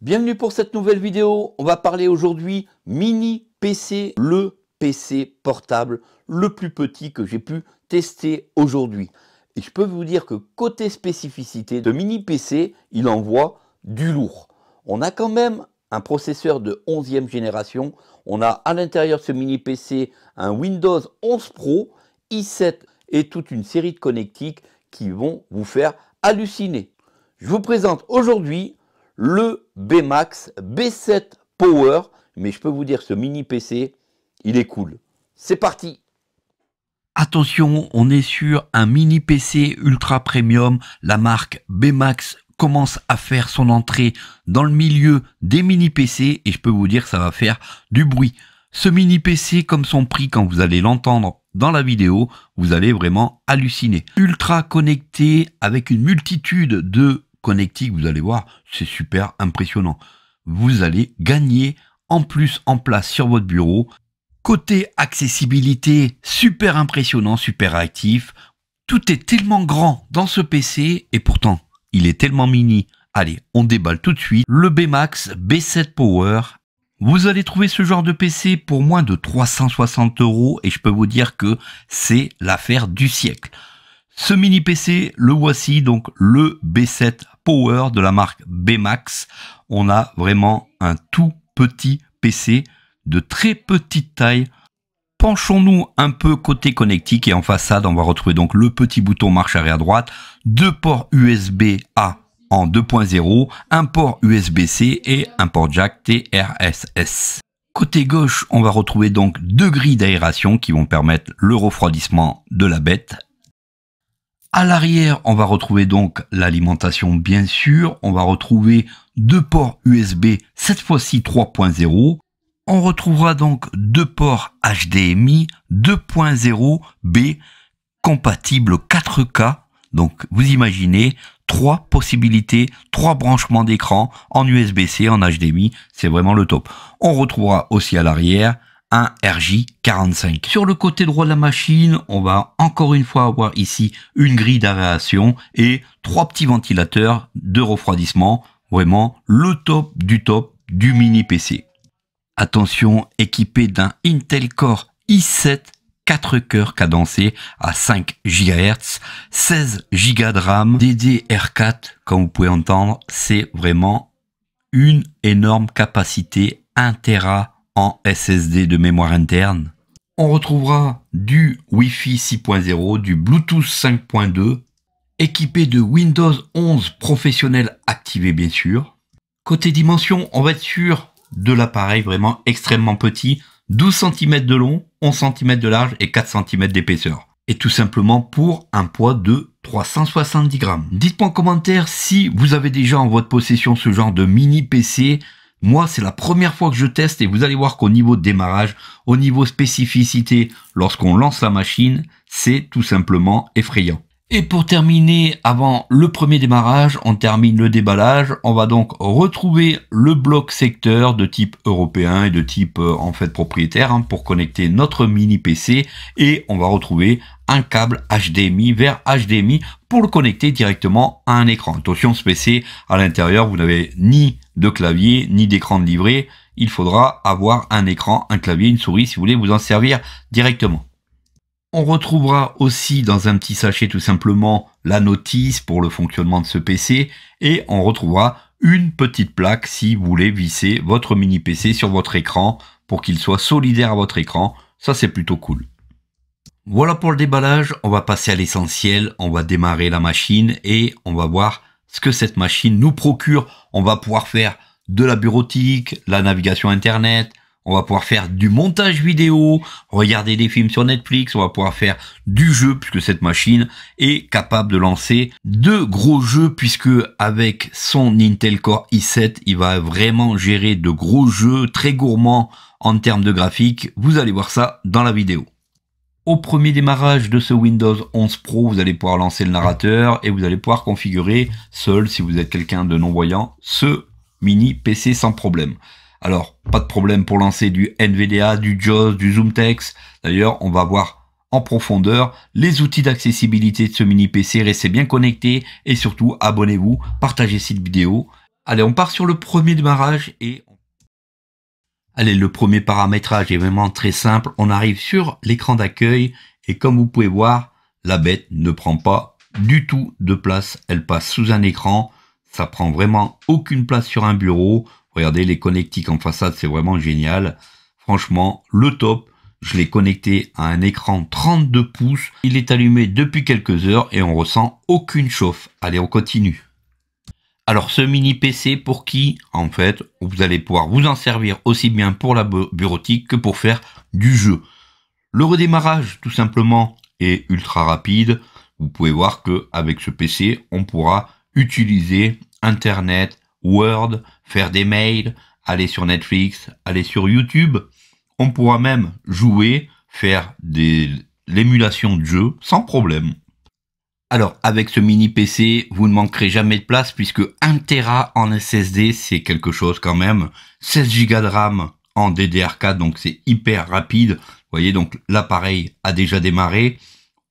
Bienvenue pour cette nouvelle vidéo. On va parler aujourd'hui mini PC, le PC portable le plus petit que j'ai pu tester aujourd'hui. Et je peux vous dire que côté spécificité de mini PC, il envoie du lourd. On a quand même un processeur de 11e génération. On a à l'intérieur de ce mini PC un Windows 11 Pro, i7 et toute une série de connectiques qui vont vous faire halluciner. Je vous présente aujourd'hui le Bmax B7 Power. Mais je peux vous dire, ce mini PC, il est cool. C'est parti Attention, on est sur un mini PC ultra premium. La marque Bmax commence à faire son entrée dans le milieu des mini PC et je peux vous dire ça va faire du bruit. Ce mini PC, comme son prix, quand vous allez l'entendre dans la vidéo, vous allez vraiment halluciner. Ultra connecté avec une multitude de connectique, vous allez voir, c'est super impressionnant. Vous allez gagner en plus en place sur votre bureau. Côté accessibilité, super impressionnant, super actif. Tout est tellement grand dans ce PC et pourtant, il est tellement mini. Allez, on déballe tout de suite le BMAX B7 Power. Vous allez trouver ce genre de PC pour moins de 360 euros et je peux vous dire que c'est l'affaire du siècle. Ce mini PC, le voici donc le B7 de la marque Bmax. On a vraiment un tout petit PC de très petite taille. Penchons-nous un peu côté connectique et en façade, on va retrouver donc le petit bouton marche arrière droite, deux ports USB A en 2.0, un port USB-C et un port jack TRSS. Côté gauche, on va retrouver donc deux grilles d'aération qui vont permettre le refroidissement de la bête à l'arrière, on va retrouver donc l'alimentation, bien sûr. On va retrouver deux ports USB, cette fois-ci 3.0. On retrouvera donc deux ports HDMI 2.0 B compatibles 4K. Donc, vous imaginez trois possibilités, trois branchements d'écran en USB-C, en HDMI. C'est vraiment le top. On retrouvera aussi à l'arrière un RJ45. Sur le côté droit de la machine, on va encore une fois avoir ici une grille d'aération et trois petits ventilateurs de refroidissement. Vraiment le top du top du mini PC. Attention, équipé d'un Intel Core i7 4 coeurs cadencés à 5 GHz, 16 Go de RAM, DDR4, comme vous pouvez entendre, c'est vraiment une énorme capacité 1 Tera SSD de mémoire interne. On retrouvera du Wi-Fi 6.0, du Bluetooth 5.2, équipé de Windows 11 professionnel activé bien sûr. Côté dimension, on va être sûr de l'appareil vraiment extrêmement petit, 12 cm de long, 11 cm de large et 4 cm d'épaisseur. Et tout simplement pour un poids de 370 grammes. Dites-moi en commentaire si vous avez déjà en votre possession ce genre de mini PC moi, c'est la première fois que je teste et vous allez voir qu'au niveau de démarrage, au niveau spécificité, lorsqu'on lance la machine, c'est tout simplement effrayant. Et pour terminer, avant le premier démarrage, on termine le déballage. On va donc retrouver le bloc secteur de type européen et de type euh, en fait propriétaire hein, pour connecter notre mini PC et on va retrouver un câble HDMI vers HDMI pour le connecter directement à un écran. Attention, ce PC à l'intérieur, vous n'avez ni de clavier ni d'écran de livret. Il faudra avoir un écran, un clavier, une souris si vous voulez vous en servir directement. On retrouvera aussi dans un petit sachet tout simplement la notice pour le fonctionnement de ce PC et on retrouvera une petite plaque si vous voulez visser votre mini PC sur votre écran pour qu'il soit solidaire à votre écran. Ça c'est plutôt cool. Voilà pour le déballage, on va passer à l'essentiel, on va démarrer la machine et on va voir ce que cette machine nous procure. On va pouvoir faire de la bureautique, la navigation Internet, on va pouvoir faire du montage vidéo, regarder des films sur Netflix, on va pouvoir faire du jeu puisque cette machine est capable de lancer de gros jeux puisque avec son Intel Core i7, il va vraiment gérer de gros jeux très gourmands en termes de graphique. Vous allez voir ça dans la vidéo. Au premier démarrage de ce Windows 11 Pro, vous allez pouvoir lancer le narrateur et vous allez pouvoir configurer seul, si vous êtes quelqu'un de non-voyant, ce mini PC sans problème. Alors, pas de problème pour lancer du NVDA, du JAWS, du ZoomText. D'ailleurs, on va voir en profondeur les outils d'accessibilité de ce mini PC. Restez bien connectés et surtout, abonnez-vous, partagez cette vidéo. Allez, on part sur le premier démarrage et Allez, le premier paramétrage est vraiment très simple. On arrive sur l'écran d'accueil et comme vous pouvez voir, la bête ne prend pas du tout de place. Elle passe sous un écran. Ça prend vraiment aucune place sur un bureau. Regardez les connectiques en façade, c'est vraiment génial. Franchement, le top. Je l'ai connecté à un écran 32 pouces. Il est allumé depuis quelques heures et on ressent aucune chauffe. Allez, on continue. Alors ce mini PC pour qui En fait, vous allez pouvoir vous en servir aussi bien pour la bureautique que pour faire du jeu. Le redémarrage tout simplement est ultra rapide. Vous pouvez voir que avec ce PC, on pourra utiliser Internet, Word, faire des mails, aller sur Netflix, aller sur YouTube. On pourra même jouer, faire des l'émulation de jeu sans problème. Alors, avec ce mini PC, vous ne manquerez jamais de place puisque 1 Tera en SSD, c'est quelque chose quand même. 16 Go de RAM en DDR4, donc c'est hyper rapide. Vous voyez, donc l'appareil a déjà démarré.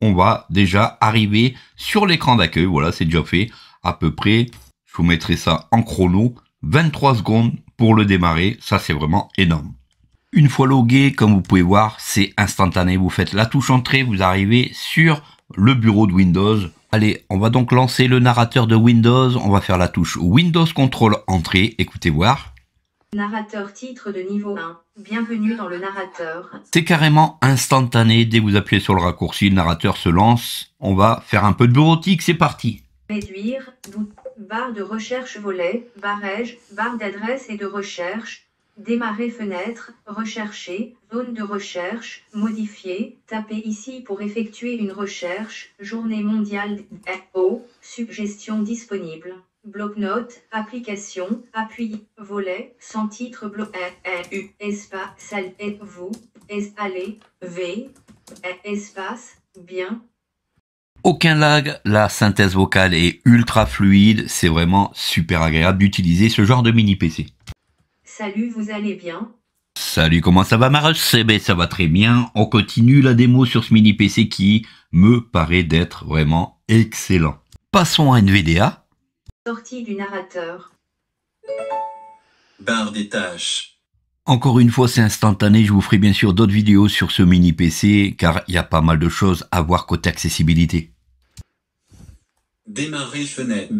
On va déjà arriver sur l'écran d'accueil. Voilà, c'est déjà fait à peu près. Je vous mettrai ça en chrono. 23 secondes pour le démarrer. Ça, c'est vraiment énorme. Une fois logué, comme vous pouvez voir, c'est instantané. Vous faites la touche entrée, vous arrivez sur le bureau de Windows. Allez, on va donc lancer le narrateur de Windows. On va faire la touche Windows Control Entrée. Écoutez voir. Narrateur titre de niveau 1. Bienvenue dans le narrateur. C'est carrément instantané. Dès que vous appuyez sur le raccourci, le narrateur se lance. On va faire un peu de bureautique. C'est parti. Réduire, barre de recherche volet, barège, barre d'adresse et de recherche, Démarrer fenêtre, rechercher, zone de recherche, modifier, taper ici pour effectuer une recherche, journée mondiale suggestion suggestion disponible, Bloc-notes, application, appui, volet, sans titre, bloc, U, espace, salle, vous, S, aller, V, espace, bien, aucun lag, la synthèse vocale est ultra fluide, c'est vraiment super agréable d'utiliser ce genre de mini PC. Salut, vous allez bien Salut, comment ça va Maroche Eh ben, ça va très bien. On continue la démo sur ce mini PC qui me paraît d'être vraiment excellent. Passons à NVDA. Sortie du narrateur. Barre des tâches. Encore une fois, c'est instantané. Je vous ferai bien sûr d'autres vidéos sur ce mini PC car il y a pas mal de choses à voir côté accessibilité. Démarrer fenêtre.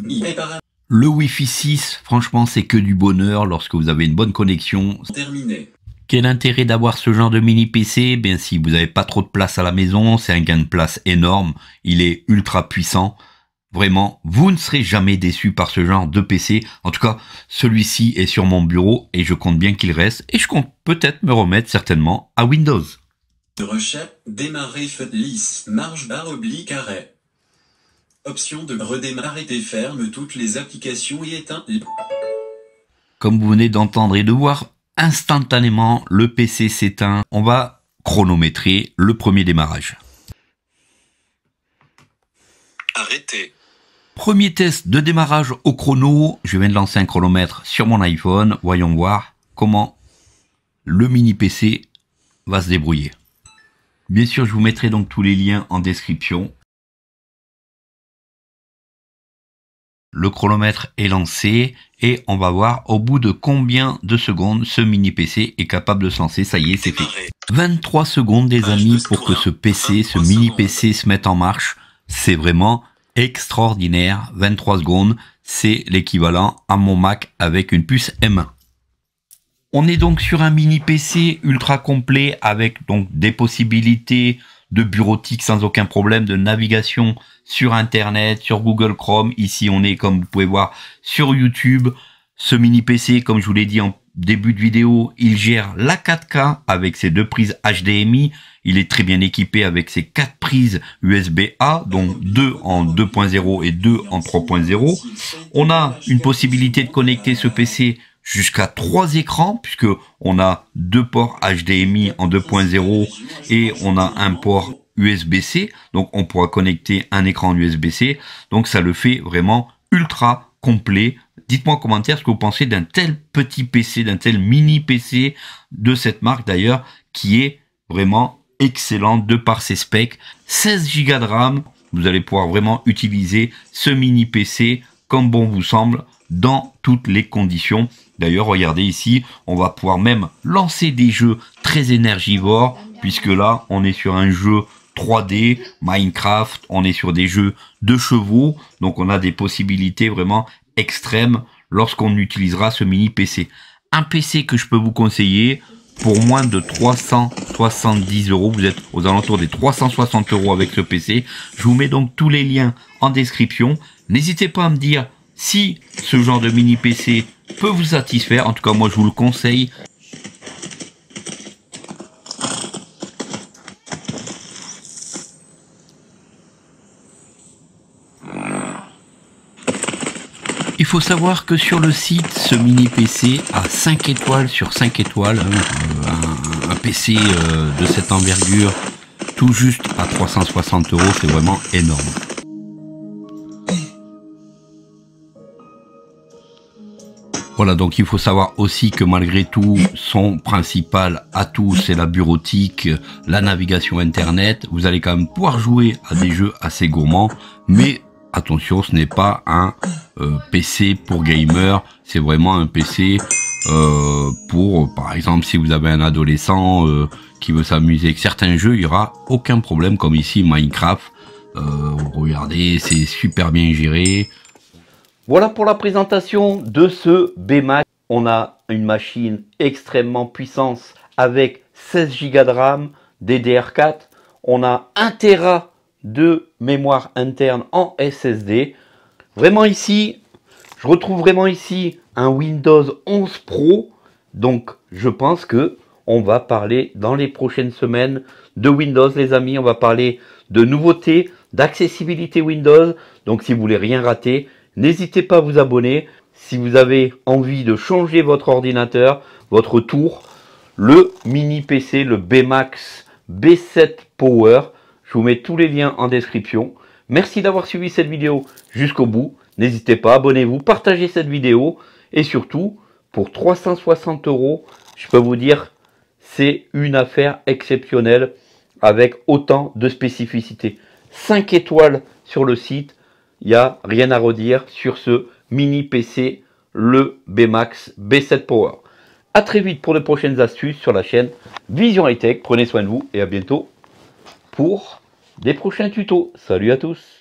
Le Wi-Fi 6, franchement, c'est que du bonheur lorsque vous avez une bonne connexion. Terminé. Quel intérêt d'avoir ce genre de mini PC Bien si vous n'avez pas trop de place à la maison, c'est un gain de place énorme, il est ultra puissant. Vraiment, vous ne serez jamais déçu par ce genre de PC. En tout cas, celui-ci est sur mon bureau et je compte bien qu'il reste et je compte peut-être me remettre certainement à Windows. démarrer, barre Option de redémarrer et ferme toutes les applications et éteint. Comme vous venez d'entendre et de voir, instantanément le PC s'éteint. On va chronométrer le premier démarrage. Arrêtez. Premier test de démarrage au chrono. Je viens de lancer un chronomètre sur mon iPhone. Voyons voir comment le mini PC va se débrouiller. Bien sûr, je vous mettrai donc tous les liens en description. Le chronomètre est lancé et on va voir au bout de combien de secondes ce mini PC est capable de se lancer. Ça y est, c'est fait. 23 secondes les amis pour que ce PC, ce mini PC se mette en marche. C'est vraiment extraordinaire. 23 secondes, c'est l'équivalent à mon Mac avec une puce M1. On est donc sur un mini PC ultra complet avec donc des possibilités de bureautique sans aucun problème, de navigation sur Internet, sur Google Chrome. Ici, on est, comme vous pouvez voir, sur YouTube. Ce mini PC, comme je vous l'ai dit en début de vidéo, il gère la 4K avec ses deux prises HDMI. Il est très bien équipé avec ses quatre prises USB-A, dont deux en 2.0 et deux en 3.0. On a une possibilité de connecter ce PC jusqu'à trois écrans puisque on a deux ports HDMI en 2.0 et on a un port USB-C. Donc on pourra connecter un écran USB-C. Donc ça le fait vraiment ultra complet. Dites-moi en commentaire ce que vous pensez d'un tel petit PC, d'un tel mini PC de cette marque d'ailleurs qui est vraiment excellent de par ses specs. 16 Go de RAM, vous allez pouvoir vraiment utiliser ce mini PC comme bon vous semble dans toutes les conditions. D'ailleurs, regardez ici, on va pouvoir même lancer des jeux très énergivores, puisque là, on est sur un jeu 3D, Minecraft, on est sur des jeux de chevaux, donc on a des possibilités vraiment extrêmes lorsqu'on utilisera ce mini PC. Un PC que je peux vous conseiller, pour moins de 370 euros. Vous êtes aux alentours des 360 euros avec ce PC. Je vous mets donc tous les liens en description. N'hésitez pas à me dire si ce genre de mini PC peut vous satisfaire, en tout cas moi je vous le conseille, Il faut savoir que sur le site, ce mini PC a 5 étoiles sur 5 étoiles. Hein, euh, un, un PC euh, de cette envergure, tout juste à 360 euros, c'est vraiment énorme. Voilà, donc il faut savoir aussi que malgré tout, son principal atout, c'est la bureautique, la navigation Internet. Vous allez quand même pouvoir jouer à des jeux assez gourmands, mais attention, ce n'est pas un euh, PC pour gamer, c'est vraiment un PC euh, pour, par exemple, si vous avez un adolescent euh, qui veut s'amuser avec certains jeux, il n'y aura aucun problème, comme ici Minecraft. regardez, c'est super bien géré. Voilà pour la présentation de ce BMAC. On a une machine extrêmement puissante avec 16 Go de RAM, DDR4. On a 1 Tera de mémoire interne en SSD. Vraiment ici, je retrouve vraiment ici un Windows 11 Pro. Donc je pense que on va parler dans les prochaines semaines de Windows, les amis. On va parler de nouveautés, d'accessibilité Windows. Donc si vous voulez rien rater, N'hésitez pas à vous abonner si vous avez envie de changer votre ordinateur, votre tour, le mini PC, le BMAX B7 Power. Je vous mets tous les liens en description. Merci d'avoir suivi cette vidéo jusqu'au bout. N'hésitez pas, abonnez-vous, partagez cette vidéo. Et surtout, pour 360 euros, je peux vous dire, c'est une affaire exceptionnelle avec autant de spécificités. 5 étoiles sur le site, il n'y a rien à redire sur ce mini PC, le BMAX B7 Power. A très vite pour de prochaines astuces sur la chaîne Vision High Tech. Prenez soin de vous et à bientôt pour des prochains tutos. Salut à tous